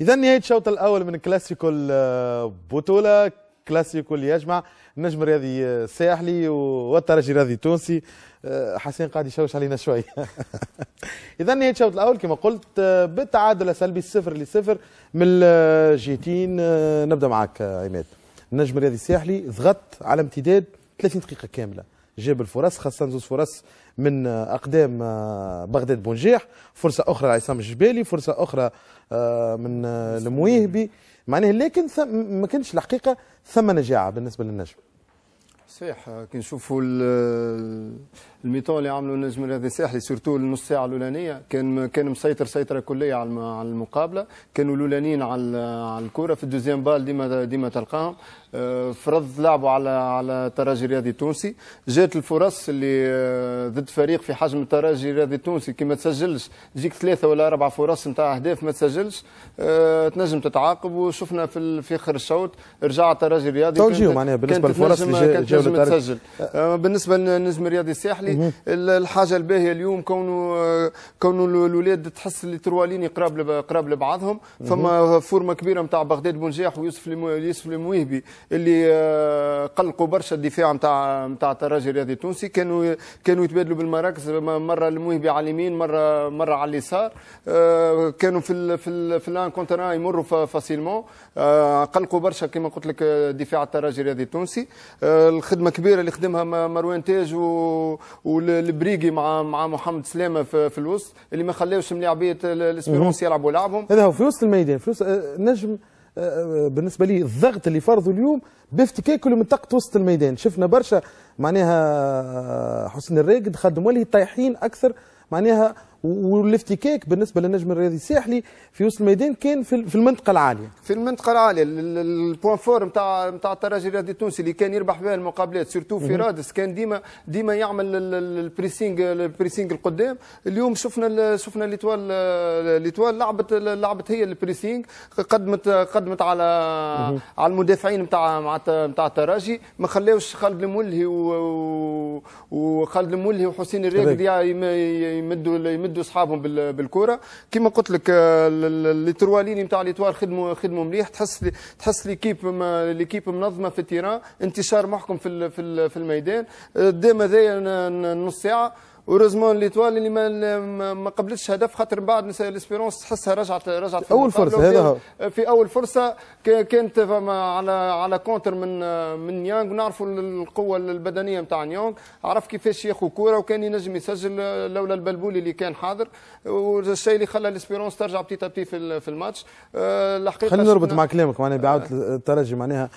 اذا نهايه الشوط الاول من كلاسيكو البطوله كلاسيكو اللي يجمع النجم الرياضي الساحلي والترجي الرياضي التونسي أه، حسين قاعد يشوش علينا شوي اذا نهايه الشوط الاول كما قلت أه، بالتعادل السلبي صفر لصفر من الجهتين أه، نبدا معك عماد النجم الرياضي الساحلي ضغط على امتداد 30 دقيقه كامله جاب الفرص خاصة زوز فرص من آه، أقدام آه، بغداد بونجيح فرصة أخرى عصام الجبالي فرصة أخرى آه، من المويهبي معناه لكن ما كانش الحقيقة ثم نجاعة بالنسبة للنجم صحيح كي نشوفوا الميطون اللي عملوا النجم الرياضي الساحلي سورتو النص ساعه الاولانيه كان كان مسيطر سيطره كليه على المقابله كانوا الاولانيين على على الكره في الدوزيام بال ديما ديما تلقاهم آه، فرض لعبوا على على ترجي الرياضي التونسي جات الفرص اللي آه، ضد فريق في حجم الترجي الرياضي التونسي كي ما تسجلش تجيك ثلاثه ولا اربع فرص نتاع اهداف ما تسجلش آه، تنجم تتعاقب وشفنا في في اخر الشوط رجع الترجي الرياضي توجيه معناها بالنسبه للفرص اللي تسجل بالنسبه للنجم الرياضي الساحلي بالتالي يعني الحاجه الباهيه اليوم كونه كونه الاولاد تحس اللي تروا ليني قراب قراب لبعضهم فما فورمه كبيره نتاع بغداد بنجاح ويوسف يوسف المويهبي اللي آه، قلقوا برشا الدفاع نتاع نتاع الترجي الرياضي التونسي كانوا كانوا يتبادلوا بالمراكز مره المويهبي على اليمين مره مره على اليسار آه، كانوا في الـ في الـ في الان كونترا يمروا فاسيلمون آه، قلقوا برشا كما قلت لك آه، دفاع التراجي الرياضي التونسي آه، الخدمه كبيره اللي خدمها مروان تاج والبريقي مع مع محمد سلامه في, الوسط اللي ما خلاوش ملاعبيه الاسبيرونس يلعبوا لعبهم هذا هو في وسط الميدان في وسط نجم بالنسبه لي الضغط اللي فرضوا اليوم بافتكاكه منطقه وسط الميدان شفنا برشا معناها حسن الراقد خدموا لي طايحين اكثر معناها والافتكاك بالنسبه للنجم الرياضي الساحلي في وسط الميدان كان في المنطقه العاليه في المنطقه العاليه البوان فور نتاع نتاع الترجي الرياضي التونسي اللي كان يربح بها المقابلات سيرتو في رادس كان ديما ديما يعمل البريسينغ البريسينغ القدام اليوم شفنا شفنا ليتوال ليتوال لعبت لعبت هي البريسينغ قدمت قدمت على على المدافعين نتاع نتاع الترجي ما خلاوش خالد الملهي وخالد الملهي وحسين الراقد يمدوا يمدوا يمدوا اصحابهم بالكوره كما قلت لك آه، لي تروا ليني نتاع ليتوار خدموا خدموا مليح تحس تحس ليكيب ليكيب منظمه في التيران انتشار محكم في في الميدان الدام آه، هذايا نص ساعه اوروزمون ليتوال اللي ما ما قبلتش هدف خاطر من بعد ليسبيرونس تحسها رجعت رجعت في اول فرصه هذا في اول فرصه كانت فما على على كونتر من من نيانغ ونعرفوا القوه البدنيه نتاع نيانغ عرف كيفاش ياخذ كوره وكان ينجم يسجل لولا البلبولي اللي كان حاضر والشيء اللي خلى ليسبيرونس ترجع بتي تبتي في الماتش الحقيقه آه، خلينا نربط مع كلامك معناها بعوده آه. الترجي معناها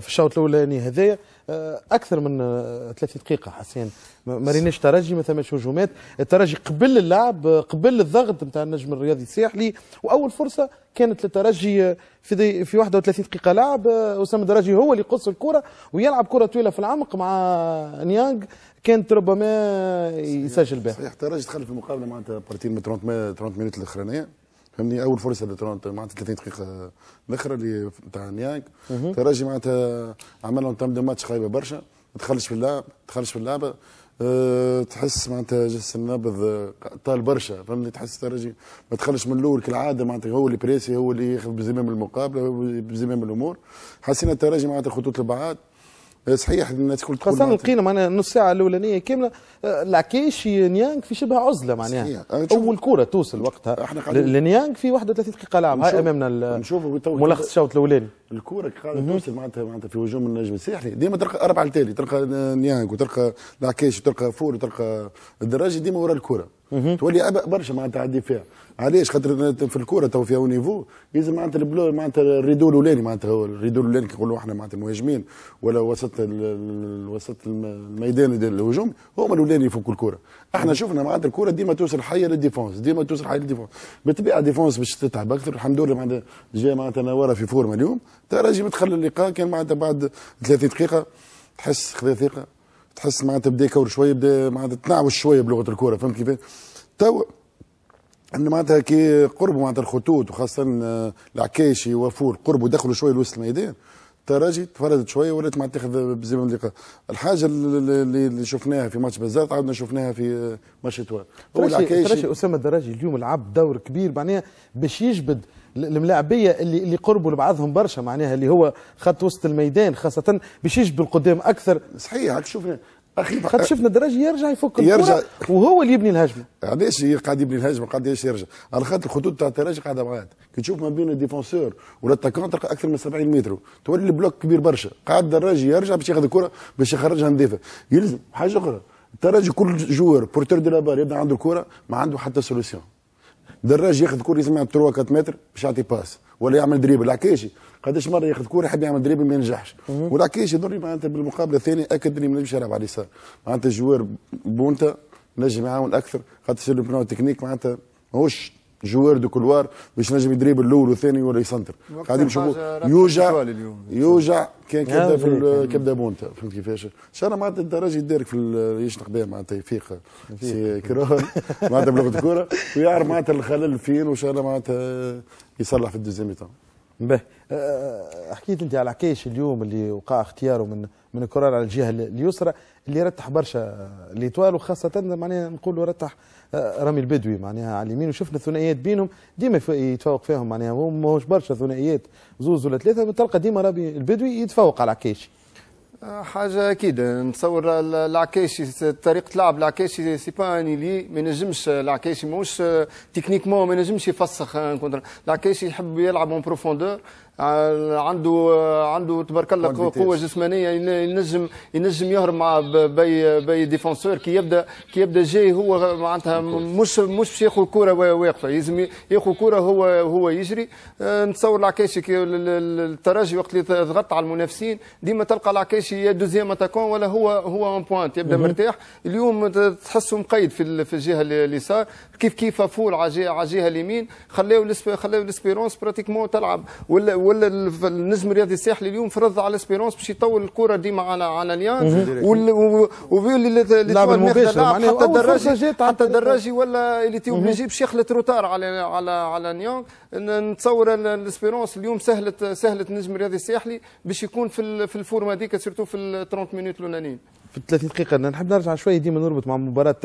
في الشوط الاولاني هذايا آه، اكثر من 30 آه، دقيقه حسين ما ريناش ترجي ما ثماش هجومات الترجي قبل اللعب قبل الضغط نتاع النجم الرياضي الساحلي واول فرصه كانت للترجي في دي في 31 دقيقه لعب آه، اسامه الدرجي هو اللي يقص الكره ويلعب كره طويله في العمق مع نيانغ كانت ربما يسجل بها صحيح الترجي دخل في المقابله معناتها بارتين من 30 30 مينوت الاخرانيه فهمني اول فرصه لتورونتو معناتها 30 دقيقه الاخرى آه، اللي نتاع نيانغ تراجي معناتها عمل اون تام دو ماتش خايبه برشا ما تخلش في اللعب ما تخلش في اللعبه أه تحس معناتها جس النبض آه، طال برشا فهمني تحس تراجي ما تخلش من الاول كالعاده معناتها هو اللي بريسي هو اللي ياخذ بزمام المقابله هو بزمام الامور حسينا التراجي معناتها خطوط البعاد آه، صحيح الناس الكل خاصة لقينا معناها نص ساعة الأولانية كاملة آه، العكيش نيانغ في شبه عزلة معناها أول كرة توصل وقتها لنيانغ في 31 دقيقة لعب هاي أمامنا ملخص الشوط الأولاني الكورة قاعدة توصل معناتها معناتها في هجوم النجم الساحلي ديما تلقى أربعة التالي تلقى نيانغ وتلقى العكيش وتلقى فور وتلقى الدراجي ديما ورا الكورة تولي عبء برشا معناتها على الدفاع علاش خاطر في الكوره تو في نيفو لازم معناتها البلو معناتها الريدو الاولاني معناتها الريدو الاولاني كي نقولوا احنا معناتها المهاجمين ولا وسط وسط الميدان الهجوم هما الاولاني يفكوا الكوره احنا شفنا معناتها الكوره ديما توصل حيه للديفونس ديما توصل حيه للديفونس بالطبيعه الديفونس باش تتعب اكثر الحمد لله معناتها جاي معناتها نواره في فورمه اليوم ترى متخلى اللقاء كان معناتها بعد 30 دقيقه تحس خذا ثقه تحس معناتها بدا يكور شويه بدا معناتها تنعوش شويه بلغه الكوره فهمت كيف تو ان معناتها كي قربوا معناتها الخطوط وخاصه العكاشي وفور قربوا دخلوا شويه لوسط الميدان تراجي تفردت شويه ولات مع تاخذ من اللقاء الحاجه اللي, اللي شفناها في ماتش بزاز عاودنا شفناها في آه، ماتش توا هو تراشي اسامه الدراجي اليوم لعب دور كبير معناها باش يجبد الملاعبيه اللي اللي قربوا لبعضهم برشا معناها اللي هو خط وسط الميدان خاصه باش يجبد القدام اكثر صحيح هاك شوف اخي خاطر أه، شفنا دراجي يرجع يفك يرجع وهو اللي يبني الهجمه علاش قاعد يبني الهجمه قداش يرجع على خاطر الخطوط تاع الدراجي قاعده معاه كي تشوف ما بين الديفونسور ولا التاكونتر اكثر من 70 متر تولي البلوك كبير برشا قاعد الدراجي يرجع باش ياخذ الكره باش يخرجها نظيفه يلزم حاجه اخرى التراجي كل جوار بورتور دي لابار يبدا عنده الكره ما عنده حتى سوليسيون دراج ياخذ كور يسمع 3 4 متر باش يعطي باس ولا يعمل دريبل العكاشي قداش مره ياخذ كوره يحب يعمل دريبل ما ينجحش والعكيشي يضرني معناتها بالمقابله الثانيه اكد اني ما نجمش يلعب على اليسار معناتها الجوار بونتا نجم يعاون اكثر خاطر سير تكنيك معناتها ماهوش جوار دو كلوار باش نجم يدريب الاول والثاني ولا يسنتر قاعدين نشوفوا يوجع يوجع كان كبدا في كبدا بونتا فهمت كيفاش الله معناتها انت راجل يدارك في يشنق بها معناتها يفيق سي كرون معناتها بلغه الكوره ويعرف معناتها الخلل فين وان شاء الله معناتها يصلح في الدوزيام تاع به أه، أه، حكيت انت على عكايش اليوم اللي وقع اختياره من من الكرار على الجهه اليسرى اللي رتح برشا ليتوال وخاصه معناها نقولوا رتح آه، رامي البدوي معناها على اليمين وشفنا الثنائيات بينهم ديما يتفوق فيهم معناها هو ماهوش برشا ثنائيات زوز ولا ثلاثه تلقى ديما رامي البدوي يتفوق على عكاشي آه، حاجه اكيد نتصور العكاشي طريقه لعب العكاشي سي با لي ما ينجمش العكاشي ماهوش تكنيكمون آه، ما ينجمش يفسخ العكاشي يحب يلعب اون بروفوندور آه، عنده آه، عنده تبارك الله قوه جسمانيه ينجم ينجم يهرب مع باي باي ديفونسور كي يبدا كي يبدا جاي هو معناتها مش مش باش ياخذ الكره واقفه لازم ياخذ الكره هو هو يجري آه، نتصور العكاشي الترجي وقت اللي ضغط على المنافسين ديما تلقى العكاشي يا دوزيام اتاكون ولا هو هو اون بوانت يبدا مرتاح اليوم تحسه مقيد في في الجهه اليسار كيف كيف فول على الجهه اليمين خلاو خلاو الاسبيرونس براتيكمون تلعب ولا ولا النجم الرياضي الساحلي اليوم فرض على اسبيرونس باش يطول الكره ديما على على ليان وفي اللي مباشر حتى الدراجي حتى الدراجي ولا اللي اوبليجي باش يخلط روتار على على على ليان نتصور الاسبيرونس اليوم سهلت سهلت النجم الرياضي الساحلي باش يكون في في الفورمه هذيك سيرتو في ال 30 مينوت الاولانيين في 30 دقيقه نحب نرجع شويه ديما نربط مع مباراه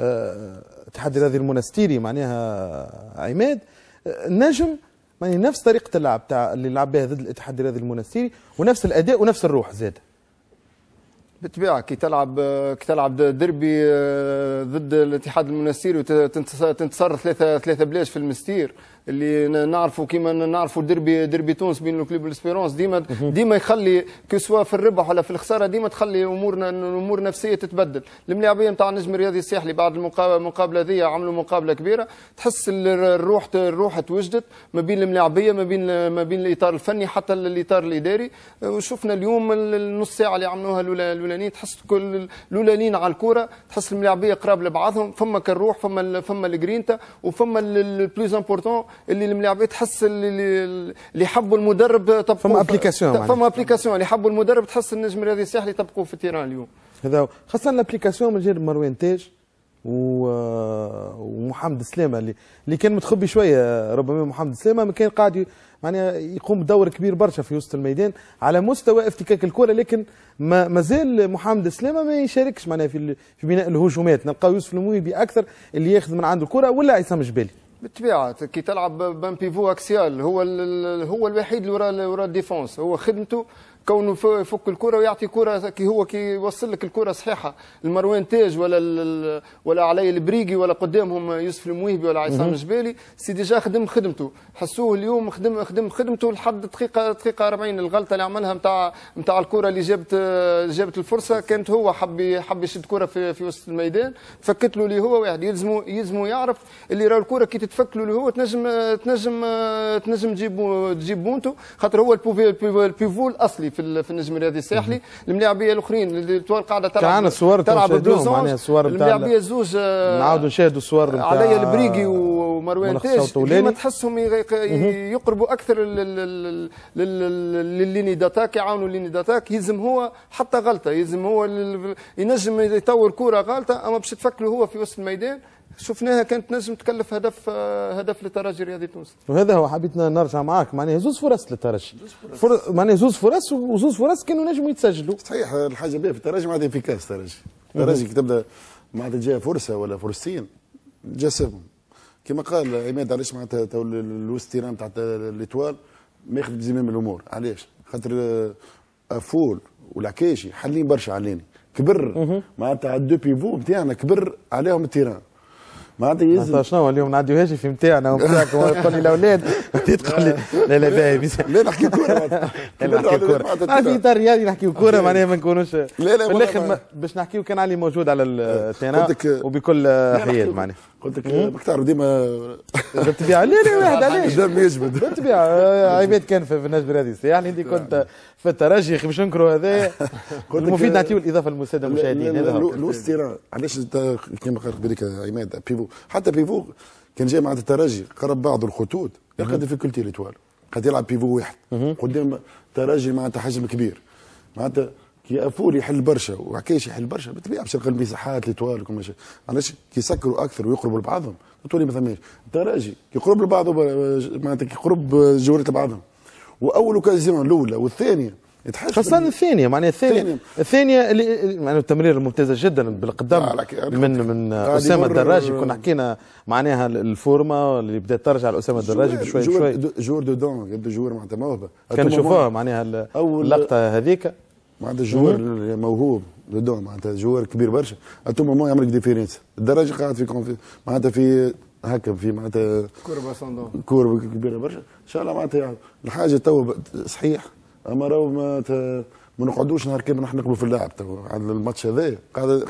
الاتحاد آه، الرياضي المنستيري معناها عماد آه، النجم يعني نفس طريقه اللعب تاع اللي لعب بها ضد الاتحاد الرياضي المنستيري ونفس الاداء ونفس الروح زاد بالطبيعه كي تلعب كي تلعب ديربي آه، ضد الاتحاد المنستيري وتنتصر ثلاثه ثلاثه بلاش في المستير اللي نعرفوا كيما نعرفوا دربي دربي تونس بين كلوب الاسبيرونس ديما ديما يخلي كو سوا في الربح ولا في الخساره ديما تخلي امورنا امور نفسيه تتبدل الملاعبيه نتاع النجم الرياضي الساحلي بعد المقابله ذي عملوا مقابله كبيره تحس الروح الروح توجدت ما بين الملاعبيه ما بين ما بين الاطار الفني حتى الاطار الاداري وشفنا اليوم النص ساعه اللي عملوها الاولانيين تحس كل الاولانيين على الكوره تحس الملاعبيه قراب لبعضهم فما كالروح فما فما الجرينتا وفما البلوز امبورتون اللي الملاعب تحس اللي اللي حبوا المدرب طبقوا فما ابليكاسيون يعني. فما ابليكاسيون اللي حبوا المدرب تحس النجم الرياضي الساحلي طبقوا في التيران اليوم هذا خاصه الابليكاسيون من جانب مروان تاج ومحمد السلامه اللي اللي كان متخبي شويه ربما محمد السلامه ما كان قاعد معناها يقوم بدور كبير برشا في وسط الميدان على مستوى افتكاك الكره لكن ما مازال محمد السلامه ما يشاركش معناها في في بناء الهجومات نلقاو يوسف المويبي اكثر اللي ياخذ من عنده الكره ولا عصام جبالي بالطبيعه كي تلعب بان بيفو اكسيال هو ال... هو الوحيد اللي ورا ورا الديفونس هو خدمته كونه يفك الكره ويعطي كره كي هو كي يوصل لك الكره صحيحه المروان تاج ولا ولا علي البريقي ولا قدامهم يوسف المويهبي ولا عصام الجبالي سي ديجا خدم خدمته حسوه اليوم خدم خدم خدمته لحد دقيقه دقيقه 40 الغلطه اللي عملها نتاع نتاع الكره اللي جابت جابت الفرصه كانت هو حب حب يشد كره في, في وسط الميدان فكت له اللي هو واحد يلزمه يلزمه يعرف اللي راه الكره كي تتفك له اللي هو تنجم تنجم تنجم تجيب تجيب بونتو خاطر هو البيفو الاصلي في في النجم الرياضي الساحلي الملاعبيه الاخرين اللي تو قاعده تلعب تعانا الصور تلعب بلوزون الصور الملاعبيه الزوج نعاودوا آه، نشاهدوا الصور نتاع علي البريقي ومروان تاج ما تحسهم يقربوا اكثر للليني داتاك يعاونوا الليني داتاك يلزم هو حتى غلطه يلزم هو ينجم يطور كره غلطه اما باش تفكروا هو في وسط الميدان شفناها كانت نجم تكلف هدف هدف للترجي الرياضي التونسي وهذا هو حبيتنا نرجع معاك معناها زوز فرص للترجي فر... معناها زوز فرص وزوز فرص كانوا نجموا يتسجلوا صحيح الحاجه بها في الترجي في كاس الترجي الترجي كي تبدا معناتها جايه فرصه ولا فرصتين جسمهم كما قال عماد علاش معناتها تو تيران تاع ليتوال ما يخدم زمام الامور علاش خاطر افول والعكاشي حلين برشا علينا كبر معناتها الدو بيفو نتاعنا كبر عليهم التيران ما عاد يزن شنو اليوم نعديو هاجي نتاعنا ونتاعكم تقول لي الاولاد تقول لي لا لا باهي لا نحكي كوره لا نحكي كوره في اطار رياضي نحكيو كوره معناها ما نكونوش لا لا باش نحكيو كان علي موجود على التينا وبكل حياد معناها قلت لك تعرف ديما بالطبيعه آه، آه، يعني نعم. آه، لا لا واحد علاش الدم يجبد بالطبيعه عباد كان في النجم الرياضي السياح اللي كنت في الترجي باش ننكروا هذا المفيد نعطيو الاضافه المساعده المشاهدين الاستيران علاش كما قالت بالك عماد بيفو حتى بيفو كان جاي مع الترجي قرب بعض الخطوط يقدر في كل تيليتوال قد يلعب بيفو واحد قدام ترجي معناتها حجم كبير معناتها كي افور يحل برشا وعكاش يحل برشا بالطبيعه باش تلقى المساحات اللي وكل شيء علاش كيسكروا اكثر ويقربوا لبعضهم تولي ما ثماش كي يقرب لبعضه معناتها يقرب جوره لبعضهم واول اوكازيون الاولى والثانيه خاصة الثانية معناها الثانية الثانية اللي معناها التمرير الممتازة جدا بالقدم من من أسامة الدراجي كنا حكينا معناها الفورما اللي بدات ترجع لأسامة الدراجي بشوي بشوي جور دو دون يبدو جور معناتها موهبة كان نشوفوها معناها اللقطة هذيك معناتها جوار موهوب لدون معناتها جوار كبير برشا اتوما ما يعملك ديفيرنس الدرجه قاعد في كونفي معناتها في هكا في معناتها كورب اسوندون كورب كبيره برشا ان شاء الله معناتها يعني الحاجه تو صحيح اما راهو ما ما نقعدوش نهار كامل نحن نقبلوا في اللاعب تو على الماتش هذا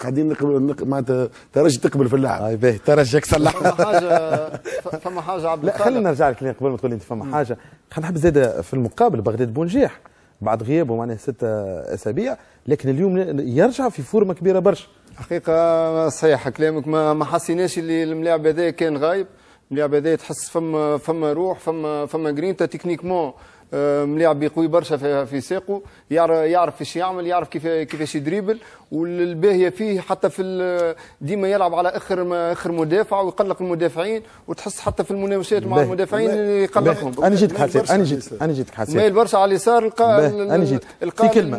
قاعدين نقبل معناتها ترجي تقبل في اللاعب. اي باهي ترجي يكسر فما حاجه فما حاجه عبد لا خلينا نرجع لك قبل ما تقول انت فما حاجه خلينا نحب زاده في المقابل بغداد بونجيح بعد غيابه معناها ستة أسابيع لكن اليوم يرجع في فورمة كبيرة برشا حقيقة صحيح كلامك ما, ما حسيناش اللي الملاعب هذايا كان غايب الملاعب هذايا تحس فما فما روح فما فما جرينتا تكنيكمون آه، ملاعب قوي برشا في ساقه يعرف ايش يعمل يعرف كيف كيفاش يدريبل والباهيه فيه حتى في ديما يلعب على اخر اخر مدافع ويقلق المدافعين وتحس حتى في المناوشات مع المدافعين يقلقهم انا جيتك حسيت انا جيت انا جيتك حسيت مايل برشا على اليسار لقى انا جيت في كلمه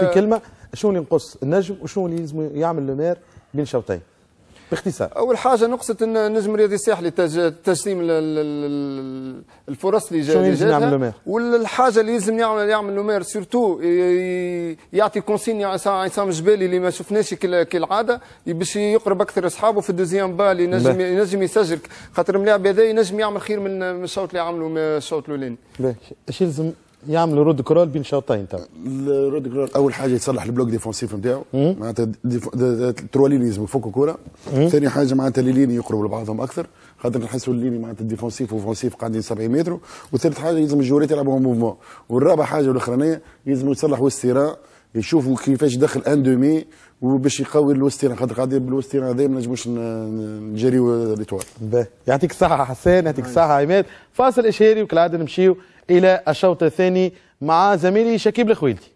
في كلمه شنو اللي ينقص النجم وشنو اللي لازم يعمل لومير بين شوطين باختصار اول حاجه ان النجم الرياضي الساحلي تجسيم الفرص اللي لومير؟ والحاجه اللي لازم يعمل يعمل لومير سورتو يعطي كونسيني عصام جبالي اللي ما شفناش كالعاده باش يقرب اكثر اصحابه في الدوزيام با اللي ينجم ينجم يسجل خاطر الملاعب هذا ينجم يعمل خير من الشوط اللي عمله الشوط الاولاني. باهي اش يلزم يعملوا رود كرول بين شوطين تو الرود كرول اول حاجه يصلح البلوك ديفونسيف نتاعو معناتها تروا لين لازم يفكوا كوره ثاني حاجه معناتها الليلين يقربوا لبعضهم اكثر خاطر نحسوا الليني معناتها ديفونسيف وفونسيف قاعدين 70 متر وثالث حاجه يلزم الجوريات يلعبوا موفمون والرابع حاجه والاخرانيه لازم يصلحوا الصراع يشوفوا كيفاش دخل ان دومي وباش يقوي الوستيرا خاطر قاعدين بالوستيرا هذا ما نجموش نجريو ليتوار. يعطيك الصحة حسان يعطيك الصحة عماد فاصل إشهاري وكالعادة نمشيو إلى الشوط الثاني مع زميلي شكيب الخويلدي